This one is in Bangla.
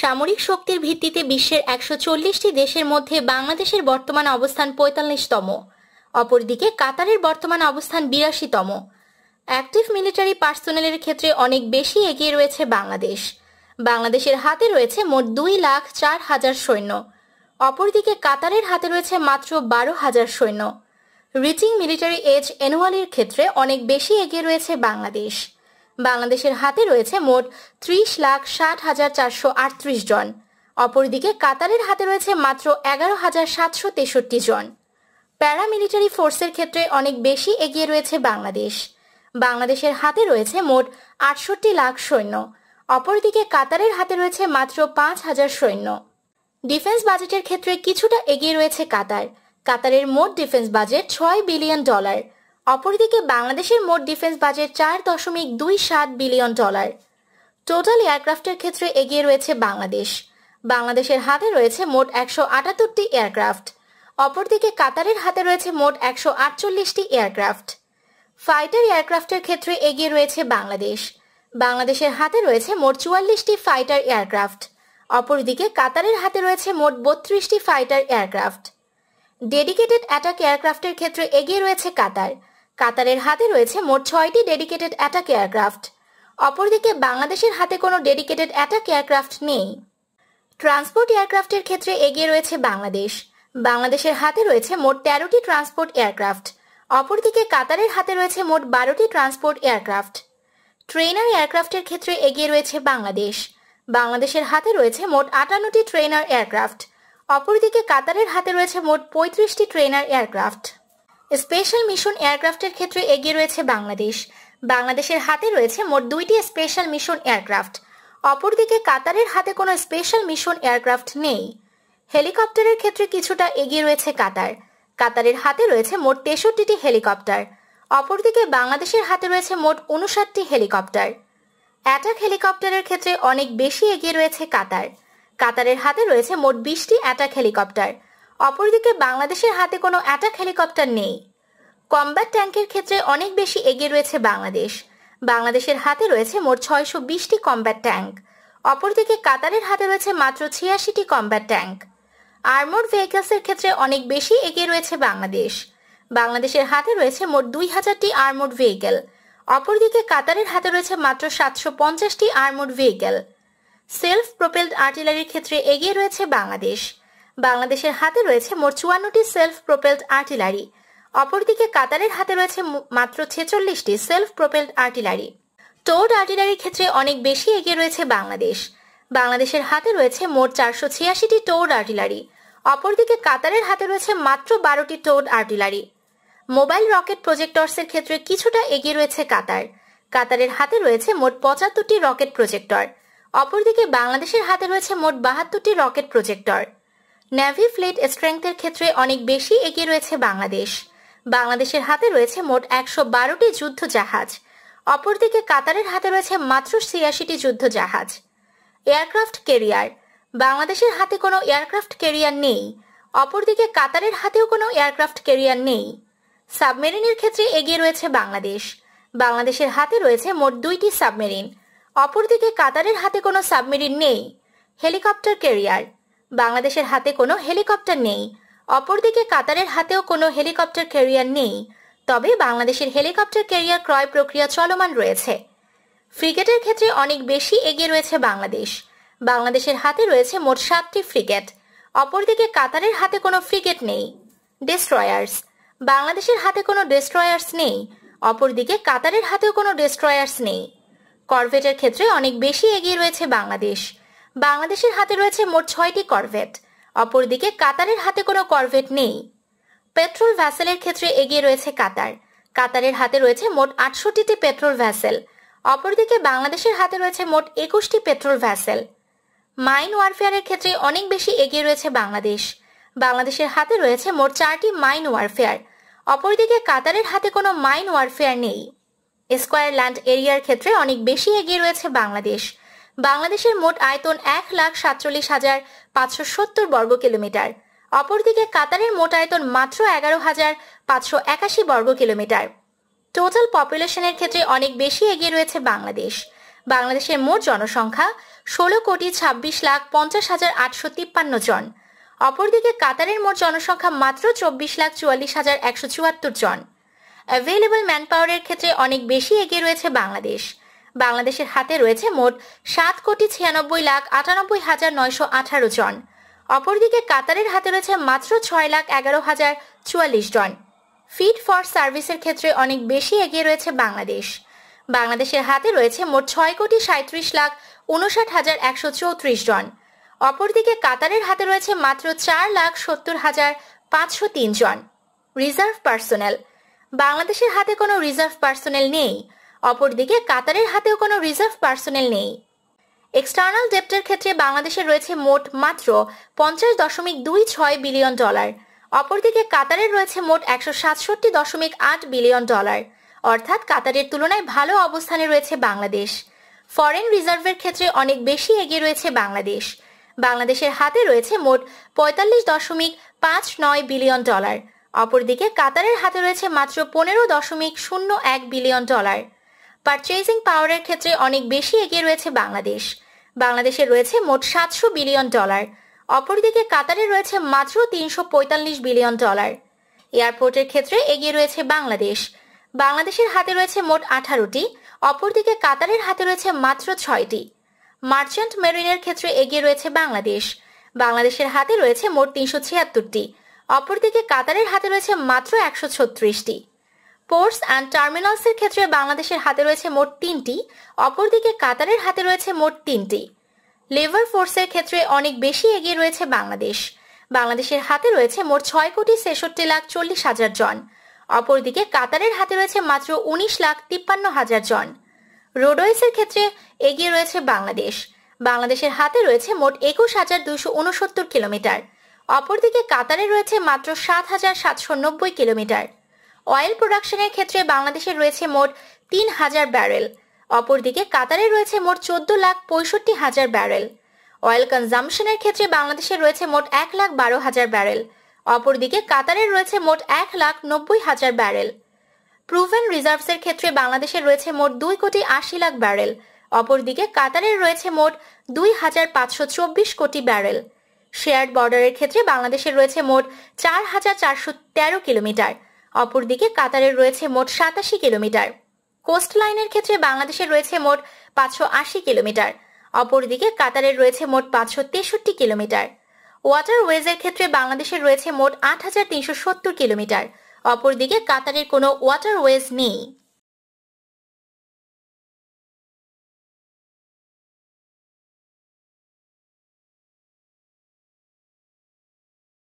সামরিক শক্তির ভিত্তিতে বিশ্বের একশো চল্লিশটি দেশের মধ্যে বাংলাদেশের বর্তমান অবস্থান পঁয়তাল্লিশতম অপরদিকে কাতারের বর্তমান অবস্থান বিরাশিতম অ্যাক্টিভ মিলিটারি পার্সোনেলের ক্ষেত্রে অনেক বেশি এগিয়ে রয়েছে বাংলাদেশ বাংলাদেশের হাতে রয়েছে মোট দুই লাখ চার হাজার সৈন্য অপরদিকে কাতারের হাতে রয়েছে মাত্র বারো হাজার সৈন্য রিচিং মিলিটারি এজ অ্যানুয়ালের ক্ষেত্রে অনেক বেশি এগিয়ে রয়েছে বাংলাদেশ বাংলাদেশের হাতে রয়েছে মোট ত্রিশ লাখ ষাট হাজার চারশো আটত্রিশ জন অপরদিকে কাতারের হাতে রয়েছে মাত্র এগারো হাজার সাতশো তেষট্টি জন প্যারামিলিটারি ফোর্সের ক্ষেত্রে অনেক বেশি এগিয়ে রয়েছে বাংলাদেশ বাংলাদেশের হাতে রয়েছে মোট আটষট্টি লাখ সৈন্য অপরদিকে কাতারের হাতে রয়েছে মাত্র পাঁচ হাজার সৈন্য ডিফেন্স বাজেটের ক্ষেত্রে কিছুটা এগিয়ে রয়েছে কাতার কাতারের মোট ডিফেন্স বাজেট ছয় বিলিয়ন ডলার অপরদিকে বাংলাদেশের মোট ডিফেন্স বাজেট চার দশমিক দুই সাত বিলিয়ন ডলার টোটাল এয়ারক্রাফটের ক্ষেত্রে এগিয়ে রয়েছে বাংলাদেশ বাংলাদেশের হাতে রয়েছে মোট একশো আটাত্তরটি এয়ারক্রাফট অপরদিকে কাতারের হাতে রয়েছে মোট একশো আটচল্লিশটি এয়ারক্রাফট ফাইটার এয়ারক্রাফটের ক্ষেত্রে এগিয়ে রয়েছে বাংলাদেশ বাংলাদেশের হাতে রয়েছে মোট চুয়াল্লিশটি ফাইটার এয়ারক্রাফট অপরদিকে কাতারের হাতে রয়েছে মোট বত্রিশটি ফাইটার এয়ারক্রাফট ডেডিকেটেড অ্যাটাক এয়ারক্রাফটের ক্ষেত্রে এগিয়ে রয়েছে কাতার কাতারের হাতে রয়েছে মোট ছয়টি ডেডিকেটেড অ্যাটাক এয়ারক্রাফট অপরদিকে বাংলাদেশের হাতে কোনো ডেডিকেটেড অ্যাটাক এয়ারক্রাফট নেই ট্রান্সপোর্ট এয়ারক্রাফটের ক্ষেত্রে এগিয়ে রয়েছে বাংলাদেশ বাংলাদেশের হাতে রয়েছে মোট তেরোটি ট্রান্সপোর্ট এয়ারক্রাফট অপরদিকে কাতারের হাতে রয়েছে মোট বারোটি ট্রান্সপোর্ট এয়ারক্রাফট ট্রেনার এয়ারক্রাফটের ক্ষেত্রে এগিয়ে রয়েছে বাংলাদেশ বাংলাদেশের হাতে রয়েছে মোট আটান্নটি ট্রেনার এয়ারক্রাফট অপরদিকে কাতারের হাতে রয়েছে মোট পঁয়ত্রিশটি ট্রেনার এয়ারক্রাফট স্পেশাল মিশন এয়ারক্রাফটের ক্ষেত্রে এগিয়ে রয়েছে বাংলাদেশ বাংলাদেশের হাতে রয়েছে মোট দুইটি স্পেশাল মিশন এয়ারক্রাফট অপরদিকে কাতারের হাতে কোনো স্পেশাল মিশন এয়ারক্রাফট নেই হেলিকপ্টারের ক্ষেত্রে কিছুটা এগিয়ে রয়েছে কাতার কাতারের হাতে রয়েছে মোট তেষট্টিটি হেলিকপ্টার অপরদিকে বাংলাদেশের হাতে রয়েছে মোট উনষাটটি হেলিকপ্টার অ্যাটাক হেলিকপ্টারের ক্ষেত্রে অনেক বেশি এগিয়ে রয়েছে কাতার কাতারের হাতে রয়েছে মোট বিশটি অ্যাটাক হেলিকপ্টার অপরদিকে বাংলাদেশের হাতে কোনো অ্যাটাক হেলিকপ্টার নেই কম্বাট ট্যাঙ্কের ক্ষেত্রে অনেক বেশি এগিয়ে রয়েছে বাংলাদেশ বাংলাদেশের হাতে রয়েছে মোট ছয়শো বিশটি কম্ব্যাট ট্যাঙ্ক অপরদিকে কাতারের হাতে রয়েছে মাত্র ছিয়াশিটি কম্ব্যাট ট্যাঙ্ক আর্মোড ভেহিকলসের ক্ষেত্রে অনেক বেশি এগিয়ে রয়েছে বাংলাদেশ বাংলাদেশের হাতে রয়েছে মোট দুই হাজারটি আর্মোড ভেহিকেল অপরদিকে কাতারের হাতে রয়েছে মাত্র সাতশো পঞ্চাশটি আর্মোড ভেহিকেল সেলফ প্রোপেলড আর্টিলারির ক্ষেত্রে এগিয়ে রয়েছে বাংলাদেশ বাংলাদেশের হাতে রয়েছে মোট চুয়ান্নটি সেলফ প্রোপেলড আর্টিলারি অপরদিকে কাতারের হাতে রয়েছে মাত্র ছেচল্লিশটি সেলফ প্রোপেলড আর্টিলারি টোড আর্টিলারির ক্ষেত্রে অনেক বেশি এগিয়ে রয়েছে বাংলাদেশ বাংলাদেশের হাতে রয়েছে মোট চারশো ছিয়াশিটি টোড আর্টিলারি অপরদিকে কাতারের হাতে রয়েছে মাত্র বারোটি টোড আর্টিলারি মোবাইল রকেট প্রজেক্টরসের ক্ষেত্রে কিছুটা এগিয়ে রয়েছে কাতার কাতারের হাতে রয়েছে মোট পঁচাত্তরটি রকেট প্রজেক্টর অপরদিকে বাংলাদেশের হাতে রয়েছে মোট বাহাত্তরটি রকেট প্রজেক্টর ন্যাভি ফ্লিট স্ট্রেংথের ক্ষেত্রে অনেক বেশি এগিয়ে রয়েছে বাংলাদেশ বাংলাদেশের হাতে রয়েছে মোট একশো বারোটি যুদ্ধ জাহাজ অপরদিকে কাতারের হাতে রয়েছে মাত্র ছিয়াশিটি যুদ্ধ জাহাজ এয়ারক্রাফট কেরিয়ার বাংলাদেশের হাতে কোনো এয়ারক্রাফট কেরিয়ার নেই অপরদিকে কাতারের হাতেও কোনো এয়ারক্রাফট কেরিয়ার নেই সাবমেরিনের ক্ষেত্রে এগিয়ে রয়েছে বাংলাদেশ বাংলাদেশের হাতে রয়েছে মোট দুইটি সাবমেরিন অপরদিকে কাতারের হাতে কোনো সাবমেরিন নেই হেলিকপ্টার কেরিয়ার বাংলাদেশের হাতে কোনো হেলিকপ্টার নেই অপরদিকে কাতারের হাতেও কোনো হেলিকপ্টার ক্যারিয়ার নেই তবে বাংলাদেশের হেলিকপ্টার ক্যারিয়ার ক্রয় প্রক্রিয়া চলমান রয়েছে ফ্রিগেটের ক্ষেত্রে অনেক বেশি এগিয়ে রয়েছে বাংলাদেশ বাংলাদেশের হাতে রয়েছে মোট সাতটি ফ্রিগেট অপরদিকে কাতারের হাতে কোনো ফ্রিগেট নেই ডেস্ট্রয়ার্স বাংলাদেশের হাতে কোনো ডেস্ট্রয়ার্স নেই অপরদিকে কাতারের হাতেও কোনো ডেস্ট্রয়ার্স নেই করভেটের ক্ষেত্রে অনেক বেশি এগিয়ে রয়েছে বাংলাদেশ বাংলাদেশের হাতে রয়েছে মোট ছয়টি করভেট অপরদিকে কাতারের হাতে কোনো করভেট নেই পেট্রোল ভ্যাসেলের ক্ষেত্রে এগিয়ে রয়েছে কাতার কাতারের হাতে রয়েছে মোট আটষট্টিটি পেট্রোল ভ্যাসেল অপরদিকে বাংলাদেশের হাতে রয়েছে মোট একুশটি পেট্রোল ভ্যাসেল মাইন ওয়ারফেয়ারের ক্ষেত্রে অনেক বেশি এগিয়ে রয়েছে বাংলাদেশ বাংলাদেশের হাতে রয়েছে মোট চারটি মাইন ওয়ারফেয়ার অপরদিকে কাতারের হাতে কোনো মাইন ওয়ারফেয়ার নেই স্কোয়ার ল্যান্ড এরিয়ার ক্ষেত্রে অনেক বেশি এগিয়ে রয়েছে বাংলাদেশ বাংলাদেশের মোট আয়তন এক লাখ সাতচল্লিশ হাজার পাঁচশো সত্তর বর্গ কিলোমিটার অপরদিকে কাতারের মোট আয়তন মাত্র এগারো হাজার পাঁচশো একাশি বর্গ কিলোমিটার টোটাল পপুলেশনের ক্ষেত্রে অনেক বেশি এগিয়ে রয়েছে বাংলাদেশ বাংলাদেশের মোট জনসংখ্যা ষোলো কোটি ছাব্বিশ লাখ পঞ্চাশ হাজার আটশো তিপ্পান্ন জন অপরদিকে কাতারের মোট জনসংখ্যা মাত্র চব্বিশ লাখ চুয়াল্লিশ হাজার একশো চুয়াত্তর জন অ্যাভেলেবল ম্যান পাওয়ারের ক্ষেত্রে অনেক বেশি এগিয়ে রয়েছে বাংলাদেশ বাংলাদেশের হাতে রয়েছে মোট সাত কোটি ছিয়ানব্বই লাখ আটানব্বই হাজার নয়শো আঠারো জন অপরদিকে কাতারের হাতে রয়েছে মাত্র ছয় লাখ এগারো হাজার চুয়াল্লিশ জন ফিট ফর সার্ভিসের ক্ষেত্রে অনেক বেশি এগিয়ে রয়েছে বাংলাদেশ বাংলাদেশের হাতে রয়েছে মোট ছয় কোটি সাঁত্রিশ লাখ উনষাট হাজার একশো চৌত্রিশ জন অপরদিকে কাতারের হাতে রয়েছে মাত্র চার লাখ সত্তর হাজার পাঁচশো তিন জন রিজার্ভ পার্সোনেল বাংলাদেশের হাতে কোনো রিজার্ভ পার্সোনেল নেই অপরদিকে কাতারের হাতেও কোনো রিজার্ভ পার্সোনেল নেই এক্সটার্নাল ডেপ্টের ক্ষেত্রে বাংলাদেশের রয়েছে মোট মাত্র পঞ্চাশ দশমিক দুই ছয় বিলিয়ন ডলার অপরদিকে কাতারের রয়েছে মোট একশো সাতষট্টি দশমিক আট বিলিয়ন ডলার অর্থাৎ কাতারের তুলনায় ভালো অবস্থানে রয়েছে বাংলাদেশ ফরেন রিজার্ভের ক্ষেত্রে অনেক বেশি এগিয়ে রয়েছে বাংলাদেশ বাংলাদেশের হাতে রয়েছে মোট পঁয়তাল্লিশ দশমিক পাঁচ নয় বিলিয়ন ডলার অপরদিকে কাতারের হাতে রয়েছে মাত্র পনেরো দশমিক শূন্য এক বিলিয়ন ডলার পারচেজিং পাওয়ারের ক্ষেত্রে অনেক বেশি এগিয়ে রয়েছে বাংলাদেশ বাংলাদেশে রয়েছে মোট সাতশো বিলিয়ন ডলার অপরদিকে কাতারে রয়েছে মাত্র তিনশো পঁয়তাল্লিশ বিলিয়ন ডলার এয়ারপোর্টের ক্ষেত্রে এগিয়ে রয়েছে বাংলাদেশ বাংলাদেশের হাতে রয়েছে মোট আঠারোটি অপরদিকে কাতারের হাতে রয়েছে মাত্র ছয়টি মার্চেন্ট মেরিনের ক্ষেত্রে এগিয়ে রয়েছে বাংলাদেশ বাংলাদেশের হাতে রয়েছে মোট তিনশো ছিয়াত্তরটি অপরদিকে কাতারের হাতে রয়েছে মাত্র একশো ছত্রিশটি পোর্টস অ্যান্ড টার্মিনালসের ক্ষেত্রে বাংলাদেশের হাতে রয়েছে মোট তিনটি অপরদিকে কাতারের হাতে রয়েছে মোট তিনটি লেবার ফোর্সের ক্ষেত্রে অনেক বেশি এগিয়ে রয়েছে বাংলাদেশ বাংলাদেশের হাতে রয়েছে মোট ছয় কোটি ছেষট্টি লাখ চল্লিশ হাজার জন অপরদিকে কাতারের হাতে রয়েছে মাত্র উনিশ লাখ তিপ্পান্ন হাজার জন রোডওয়েসের ক্ষেত্রে এগিয়ে রয়েছে বাংলাদেশ বাংলাদেশের হাতে রয়েছে মোট একুশ হাজার দুইশো উনসত্তর কিলোমিটার অপরদিকে কাতারে রয়েছে মাত্র সাত হাজার সাতশো নব্বই কিলোমিটার অয়েল প্রোডাকশনের ক্ষেত্রে বাংলাদেশের রয়েছে মোট তিন হাজার ব্যারেল অপরদিকে কাতারে রয়েছে মোট চোদ্দ লাখ পঁয়ষট্টি হাজার ব্যারেল অয়েল কনজামশনের ক্ষেত্রে বাংলাদেশে রয়েছে মোট এক লাখ বারো হাজার ব্যারেল অপরদিকে কাতারে রয়েছে মোট এক লাখ নব্বই হাজার ব্যারেল প্রুভেন রিজার্ভসের ক্ষেত্রে বাংলাদেশে রয়েছে মোট দুই কোটি আশি লাখ ব্যারেল অপরদিকে কাতারের রয়েছে মোট দুই হাজার পাঁচশো চব্বিশ কোটি ব্যারেল শেয়ার্ড বর্ডারের ক্ষেত্রে বাংলাদেশের রয়েছে মোট চার হাজার চারশো তেরো কিলোমিটার অপরদিকে কাতারের রয়েছে মোট সাতাশি কিলোমিটার কোস্ট লাইনের ক্ষেত্রে বাংলাদেশের রয়েছে মোট পাঁচশো আশি কিলোমিটার অপরদিকে কাতারের রয়েছে মোট পাঁচশো তেষট্টি কিলোমিটার ওয়াটারওয়েজের ক্ষেত্রে বাংলাদেশের রয়েছে মোট আট হাজার তিনশো সত্তর কিলোমিটার অপরদিকে কাতারের কোনো ওয়াটারওয়েজ নেই